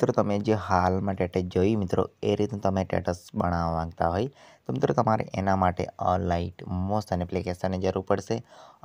મિત્રો તમે જે હાલમાં ટેટસ જોઈ મિત્રો એ રીતનું તમે ટેટસ બનાવવા માગતા હોય તો મિત્રો તમારે એના માટે અ લાઇટ મોસ્ટ અને એપ્લિકેશનની જરૂર પડશે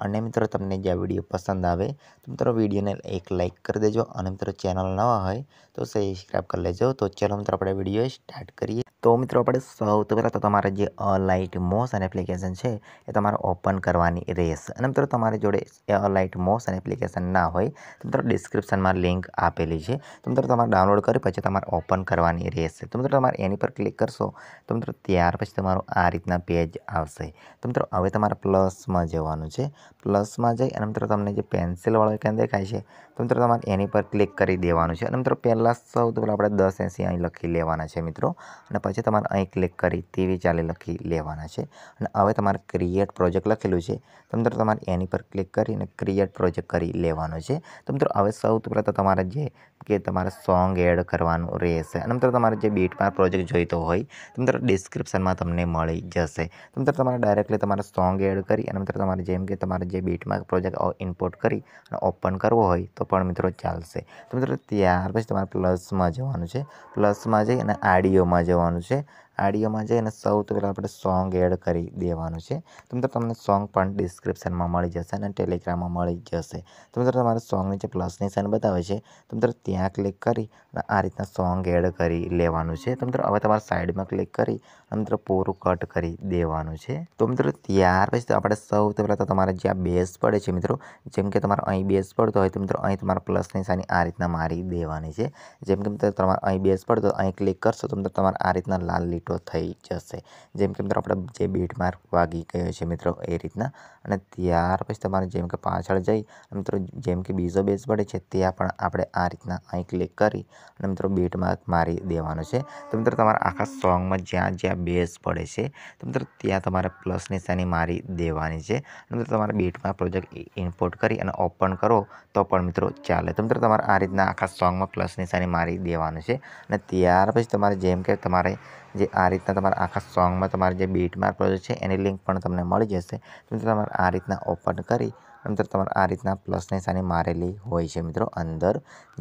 અને મિત્રો તમને જે વિડીયો પસંદ આવે તો મિત્રો વિડીયોને એક લાઇક કરી દેજો અને મિત્રો ચેનલ નવા હોય તો સબસ્ક્રાઈબ કરી લેજો તો ચાલો મિત્રો આપણે વિડીયો સ્ટાર્ટ કરીએ તો મિત્રો આપણે સૌથી પહેલાં તો તમારે જે અ લાઇટ મોસ અને એપ્લિકેશન છે એ તમારે ઓપન કરવાની રહેશે અને મિત્રો તમારી જોડે એ અ લાઇટ મોસ અને એપ્લિકેશન ના હોય તો મિત્રો ડિસ્ક્રિપ્શનમાં લિંક આપેલી છે તો મિત્રો તમારે ડાઉનલોડ કરી પછી તમારે ઓપન કરવાની રહેશે તો મિત્રો તમારે એની પર ક્લિક કરશો તો મિત્રો ત્યાર પછી તમારે તમારો આ રીતના પેજ આવશે તો મિત્રો હવે તમારે પ્લસમાં જવાનું છે પ્લસમાં જઈ અને મિત્રો તમને જે પેન્સિલવાળો ક્યાં દેખાય છે તો મિત્રો તમારે એની પર ક્લિક કરી દેવાનું છે અને મિત્રો પહેલાં સૌથી પહેલાં આપણે દસ એંસી અહીં લખી લેવાના છે મિત્રો અને પછી તમારે અહીં ક્લિક કરી તેવી ચાલી લખી લેવાના છે અને હવે તમારે ક્રિએટ પ્રોજેક્ટ લખેલું છે તો મિત્રો તમારે એની પર ક્લિક કરીને ક્રિએટ પ્રોજેક્ટ કરી લેવાનો છે તો મિત્રો હવે સૌથી પહેલાં તો તમારે જે કે તમારે સોંગ એડ કરવાનું રહેશે અને મિત્રો તમારે જે બીટમાં પ્રોજેક્ટ જોઈતો હોય તો મિત્રો ડિસ્ક્રિપ્શનમાં તમને તમને મળી જશે તો મિત્રો તમારે ડાયરેક્ટલી તમારે સોંગ એડ કરી અને મિત્રો તમારે જેમ કે તમારે જે બીટમાં પ્રોજેક્ટ ઇમ્પોર્ટ કરી અને ઓપન કરવો હોય તો પણ મિત્રો ચાલશે તો મિત્રો ત્યાર પછી તમારે પ્લસમાં જવાનું છે પ્લસમાં જઈ અને આડીઓમાં જવાનું છે આડિયોમાં જઈને સૌથી પહેલાં આપણે સોંગ એડ કરી દેવાનું છે તો મિત્રો તમને સોંગ પણ ડિસ્ક્રિપ્શનમાં મળી જશે અને ટેલિગ્રામમાં મળી જશે તો મિત્રો તમારે સોંગની જે પ્લસની સાઇન બતાવે છે તો મિત્રો ત્યાં ક્લિક કરી અને આ રીતના સોંગ એડ કરી લેવાનું છે તો મિત્રો હવે તમારા સાઈડમાં ક્લિક કરી અને મિત્રો પૂરું કટ કરી દેવાનું છે તો મિત્રો ત્યાર પછી આપણે સૌથી પહેલાં તો તમારે જ્યાં બેસ પડે છે મિત્રો જેમ કે તમારે અહીં બેસ પડતો હોય તો મિત્રો અહીં તમારે પ્લસની સાઇન આ રીતના મારી દેવાની છે જેમ કે મિત્રો તમારે અહીં બેસ પડતો અહીં ક્લિક કરશો તો મિત્રો તમારે આ રીતના લાલ લીટ ઉલટો થઈ જશે જેમ કે મિત્રો આપણે જે બીટ માર્ક વાગી ગયો છે મિત્રો એ રીતના અને ત્યાર પછી તમારે જેમ કે પાછળ જઈ મિત્રો જેમ કે બીજો બેઝ પડે છે ત્યાં પણ આપણે આ રીતના અહીં ક્લિક કરી અને મિત્રો બીટ માર્ક મારી દેવાનો છે તો મિત્રો તમારા આખા સોંગમાં જ્યાં જ્યાં બેઝ પડે છે તો મિત્રો ત્યાં તમારે પ્લસ નિશાની મારી દેવાની છે મિત્રો તમારા બીટમાં પ્રોજેક્ટ ઇમ્પોર્ટ કરી અને ઓપન કરો તો પણ મિત્રો ચાલે તો મિત્રો તમારે આ રીતના આખા સોંગમાં પ્લસ નિશાની મારી દેવાનું છે અને ત્યાર પછી તમારે જેમ કે તમારે જે આ રીતના તમારા આખા સોંગમાં તમારે જે બીટ માર્ક છે એની લિંક પણ તમને મળી જશે તો તમારે આ રીતના ઓપન કરી અંદર તમારે આ રીતના પ્લસ નિશાની મારેલી હોય છે મિત્રો અંદર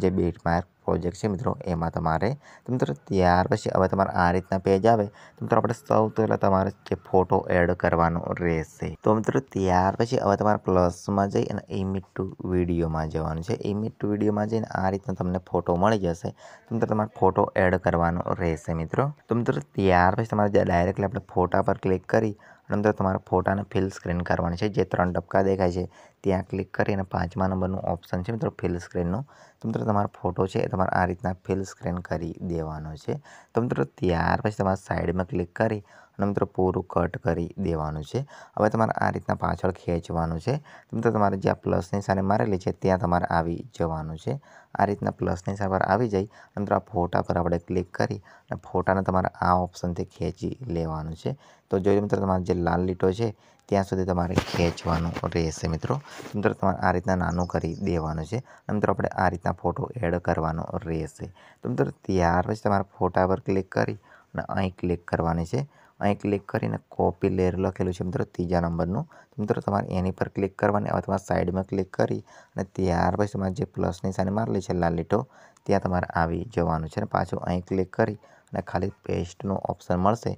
જે બીટ માર્ક પ્રોજેક્ટ છે મિત્રો એમાં તમારે તો મિત્રો ત્યાર પછી હવે તમારે આ રીતના પેજ આવે તો મિત્રો આપણે સૌ પહેલાં તમારે જે ફોટો એડ કરવાનો રહેશે તો મિત્રો ત્યાર પછી હવે તમારે પ્લસમાં જઈ અને ઇમિટ ટુ વિડીયોમાં જવાનું છે ઇમિટ ટુ વિડીયોમાં જઈને આ રીતના તમને ફોટો મળી જશે તો મિત્રો તમારે ફોટો એડ કરવાનો રહેશે મિત્રો તો મિત્રો ત્યાર પછી તમારે ડાયરેક્ટલી આપણે ફોટા પર ક્લિક કરી અને અંદર તમારા ફોટાને ફિલ સ્ક્રીન કરવાની છે જે ત્રણ ડબકા દેખાય છે ત્યાં ક્લિક કરીને પાંચમા નંબરનું ઓપ્શન છે મિત્રો ફિલ સ્ક્રીનનું તો મિત્રો તમારો ફોટો છે તમારે આ રીતના ફિલ સ્ક્રીન કરી દેવાનો છે તો મિત્રો ત્યાર પછી તમારે સાઈડમાં ક્લિક કરી અને મિત્રો પૂરું કટ કરી દેવાનું છે હવે તમારે આ રીતના પાછળ ખેંચવાનું છે તો મિત્રો તમારે જ્યાં પ્લસની નિશાને મારેલી છે ત્યાં તમારે આવી જવાનું છે આ રીતના પ્લસની નિશાન આવી જાય અને મિત્રો આ ફોટા પર આપણે ક્લિક કરી અને ફોટાને તમારે આ ઓપ્શનથી ખેંચી લેવાનું છે તો જોઈએ મિત્રો તમારે જે લાલ લીટો છે ત્યાં સુધી તમારે ખેંચવાનું રહેશે મિત્રો મિત્રો તમારે આ રીતના નાનું કરી દેવાનું છે મિત્રો આપણે આ રીતના ફોટો એડ કરવાનો રહેશે તો મિત્રો ત્યાર પછી તમારે ફોટા પર ક્લિક કરી અને અહીં ક્લિક કરવાની છે અહીં ક્લિક કરીને કોપી લેર લખેલું છે મિત્રો ત્રીજા નંબરનું મિત્રો તમારે એની પર ક્લિક કરવાની હવે તમારે સાઈડમાં ક્લિક કરી અને ત્યાર પછી તમારે જે પ્લસની સાઈન મારેલી છે લાલ લીટો ત્યાં તમારે આવી જવાનું છે અને પાછું અહીં ક્લિક કરી અને ખાલી પેસ્ટનું ઓપ્શન મળશે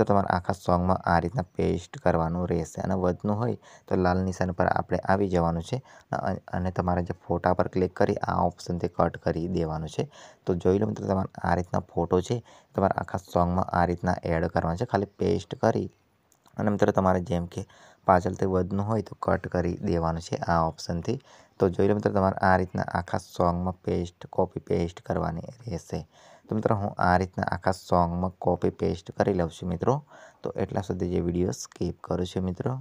તો તમારે આખા સોંગમાં આ રીતના પેસ્ટ કરવાનું રહેશે અને વધનું હોય તો લાલ નિશાન પર આપણે આવી જવાનું છે અને તમારે જે ફોટા પર ક્લિક કરી આ ઓપ્શનથી કટ કરી દેવાનું છે તો જોઈ લો મિત્રો તમારે આ રીતના ફોટો છે તમારે આખા સોંગમાં આ રીતના એડ કરવાનો છે ખાલી પેસ્ટ કરી અને મિત્રો તમારે જેમ કે પાછળથી વધનું હોય તો કટ કરી દેવાનું છે આ ઓપ્શનથી તો જોઈ લો મિત્રો તમારે આ રીતના આખા સોંગમાં પેસ્ટ કોપી પેસ્ટ કરવાની રહેશે તો મિત્રો હું આ રીતના આખા સોંગમાં કોપી પેસ્ટ કરી લઉં છું મિત્રો તો એટલા સુધી જે વિડીયો સ્કીપ કરું છું મિત્રો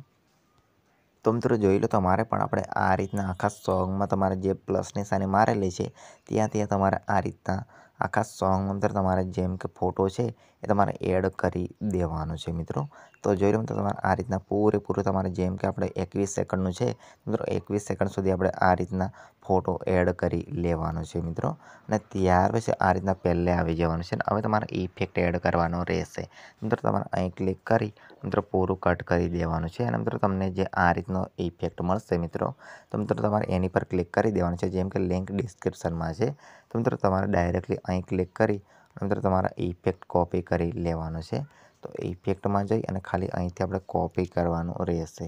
તો મિત્રો જોઈ લો તમારે પણ આપણે આ રીતના આખા સોંગમાં તમારે જે પ્લસની સાને મારેલી છે ત્યાં ત્યાં તમારે આ રીતના આખા સોંગ અંદર તમારે જેમ કે ફોટો છે એ તમારે એડ કરી દેવાનું છે મિત્રો તો જોઈ લો તો તમારે આ રીતના પૂરેપૂરું તમારે જેમ કે આપણે એકવીસ સેકન્ડનું છે મિત્રો એકવીસ સેકન્ડ સુધી આપણે આ રીતના ફોટો એડ કરી લેવાનો છે મિત્રો અને ત્યાર પછી આ રીતના પહેલે આવી જવાનું છે અને હવે તમારે ઇફેક્ટ એડ કરવાનો રહેશે મિત્રો તમારે અહીં ક્લિક કરી મિત્રો પૂરું કટ કરી દેવાનું છે અને મિત્રો તમને જે આ રીતનો ઇફેક્ટ મળશે મિત્રો તો મિત્રો તમારે એની પર ક્લિક કરી દેવાનું છે જેમ કે લિંક ડિસ્ક્રિપ્શનમાં છે મિત્રો તમારે ડાયરેક્ટલી અહીં ક્લિક કરી મિત્રો તમારા ઇફેક્ટ કોપી કરી લેવાનો છે તો ઇફેક્ટમાં જઈ અને ખાલી અહીંથી આપણે કોપી કરવાનું રહેશે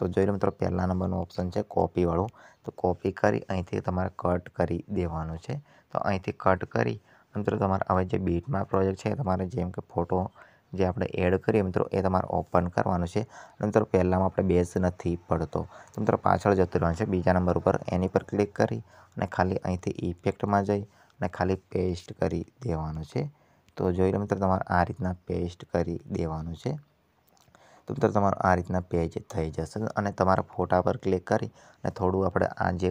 તો જોઈ લો મિત્રો પહેલા નંબરનું ઓપ્શન છે કોપીવાળું તો કોપી કરી અહીંથી તમારે કટ કરી દેવાનું છે તો અહીંથી કટ કરી મિત્રો તમારે હવે જે બીટમાં પ્રોજેક્ટ છે તમારે જેમ કે ફોટો જે આપણે એડ કરીએ મિત્રો એ તમારે ઓપન કરવાનું છે મિત્રો પહેલાંમાં આપણે બેઝ નથી પડતો તો મિત્રો પાછળ જતું રહેવાનું છે બીજા નંબર ઉપર એની પર ક્લિક કરી અને ખાલી અહીંથી ઇફેક્ટમાં જઈ અને ખાલી પેસ્ટ કરી દેવાનું છે તો જોઈ લો મિત્રો તમારે આ રીતના પેસ્ટ કરી દેવાનું છે તો મિત્રો તમારું આ રીતના પેજ થઈ જશે અને તમારા ફોટા પર ક્લિક કરી અને થોડું આપણે આ જે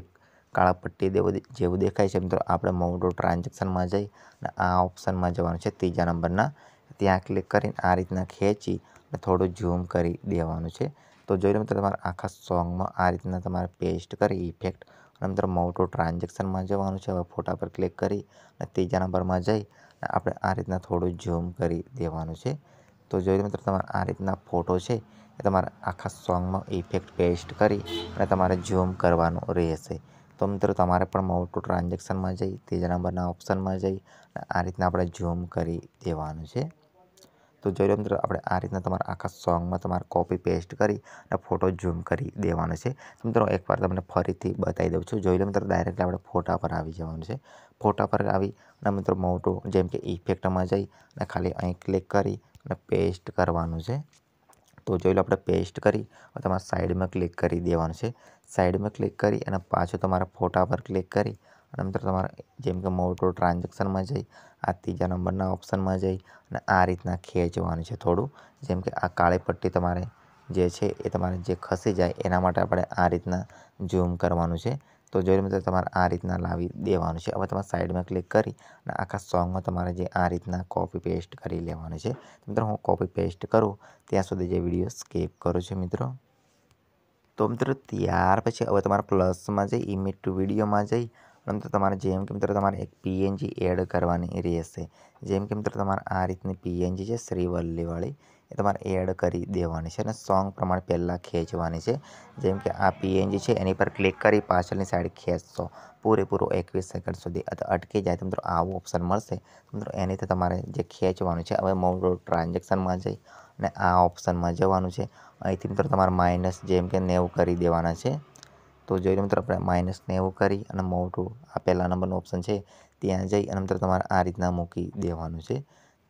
કાળા પટ્ટી દેવું જેવું દેખાય છે મિત્રો આપણે મોટો ટ્રાન્ઝેક્શનમાં જઈ અને આ ઓપ્શનમાં જવાનું છે ત્રીજા નંબરના ત્યાં ક્લિક કરીને આ રીતના ખેંચી અને થોડું ઝૂમ કરી દેવાનું છે તો જોઈ લો મિત્રો તમારા આખા સોંગમાં આ રીતના તમારે પેસ્ટ કરી ઇફેક્ટ અને મિત્રો મોટું ટ્રાન્ઝેક્શનમાં જવાનું છે હવે ફોટા પર ક્લિક કરી અને ત્રીજા નંબરમાં જઈ આપણે આ રીતના થોડું ઝૂમ કરી દેવાનું છે તો જોઈ લો મિત્રો તમારા આ રીતના ફોટો છે એ તમારા આખા સોંગમાં ઇફેક્ટ પેસ્ટ કરી અને તમારે ઝૂમ કરવાનું રહેશે તો મિત્રો તમારે પણ મોટું ટ્રાન્ઝેક્શનમાં જઈ ત્રીજા નંબરના ઓપ્શનમાં જઈ આ રીતના આપણે ઝૂમ કરી દેવાનું છે તો જરૂર મિત્રો આપણે આ રીતના તમારા આખા સોંગમાં તમારે કોપી પેસ્ટ કરી અને ફોટો ઝૂમ કરી દેવાનો છે મિત્રો એકવાર તમને ફરીથી બતાવી દઉં છું જોઈ લો મિત્રો ડાયરેક્ટ આપણે ફોટા પર આવી જવાનું છે ફોટા પર આવી અને મિત્રો મોટું જેમ કે ઇફેક્ટમાં જઈ અને ખાલી અહીં ક્લિક કરી અને પેસ્ટ કરવાનું છે તો જોઈ લો આપણે પેસ્ટ કરી તમારા સાઈડમાં ક્લિક કરી દેવાનું છે સાઈડમાં ક્લિક કરી અને પાછું તમારા ફોટા પર ક્લિક કરી અને મિત્રો તમારે જેમ કે મોટો ટ્રાન્ઝેક્શનમાં જઈ આ ત્રીજા નંબરના ઓપ્શનમાં જઈ અને આ રીતના ખેંચવાનું છે થોડું જેમ કે આ કાળી પટ્ટી તમારે જે છે એ તમારે જે ખસી જાય એના માટે આપણે આ રીતના ઝૂમ કરવાનું છે તો જો મિત્રો તમારે આ રીતના લાવી દેવાનું છે હવે તમારે સાઈડમાં ક્લિક કરી અને આખા સોંગમાં તમારે જે આ રીતના કોપી પેસ્ટ કરી લેવાનું છે મિત્રો હું કોપી પેસ્ટ કરું ત્યાં સુધી જે વિડીયો સ્કેપ કરું છું મિત્રો તો મિત્રો ત્યાર પછી હવે તમારા પ્લસમાં જઈ ઇમિટ ટુ વિડીયોમાં જઈ પરંતુ તમારે જેમ કે મિત્રો તમારે એક પીએનજી એડ કરવાની રહેશે જેમ કે મિત્રો તમારે આ રીતની પીએનજી છે શ્રીવલ્લીવાળી એ તમારે એડ કરી દેવાની છે અને સોંગ પ્રમાણે પહેલાં ખેંચવાની છે જેમ કે આ પીએનજી છે એની પર ક્લિક કરી પાછળની સાઈડ ખેંચશો પૂરેપૂરો એકવીસ સેકન્ડ સુધી અથવા અટકી જાય તો મિત્રો આવો ઓપ્શન મળશે મિત્રો એનીથી તમારે જે ખેંચવાનું છે હવે મોટો ટ્રાન્ઝેક્શનમાં જઈ અને આ ઓપ્શનમાં જવાનું છે અહીંથી મિત્રો તમારે માઇનસ જેમ કે નેવું કરી દેવાના છે તો જોઈ લો મિત્રો આપણે માઇનસ નેવું કરી અને મોટું આ પહેલા નંબરનો ઓપ્શન છે ત્યાં જઈ અને મિત્રો તમારે આ રીતના મૂકી દેવાનું છે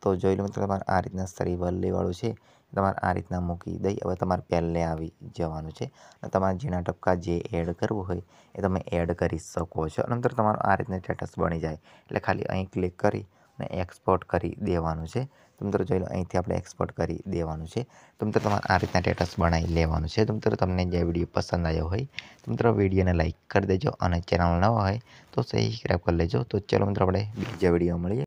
તો જોઈ લો મિત્રો તમારે આ રીતના સ્તરીવલ લેવાળું છે તમારે આ રીતના મૂકી દઈ હવે તમારે પહેલે આવી જવાનું છે અને તમારે ઝીણા ટપકા જે એડ કરવું હોય એ તમે એડ કરી શકો છો અને તમારું આ રીતના સ્ટેટસ બની જાય એટલે ખાલી અહીં ક્લિક કરી ને એક્સપોર્ટ કરી દેવાનું છે તો મિત્રો જોઈ લો અહીંથી આપણે એક્સપોર્ટ કરી દેવાનું છે તો મિત્રો તમારે આ રીતના સ્ટેટસ બનાવી લેવાનું છે તો મિત્રો તમને જે વિડીયો પસંદ આવ્યો હોય તો મિત્રો વિડીયોને લાઇક કરી દેજો અને ચેનલ ન હોય તો સબસ્ક્રાઈબ કરી લેજો તો ચલો મિત્રો આપણે બીજા વિડીયો મળીએ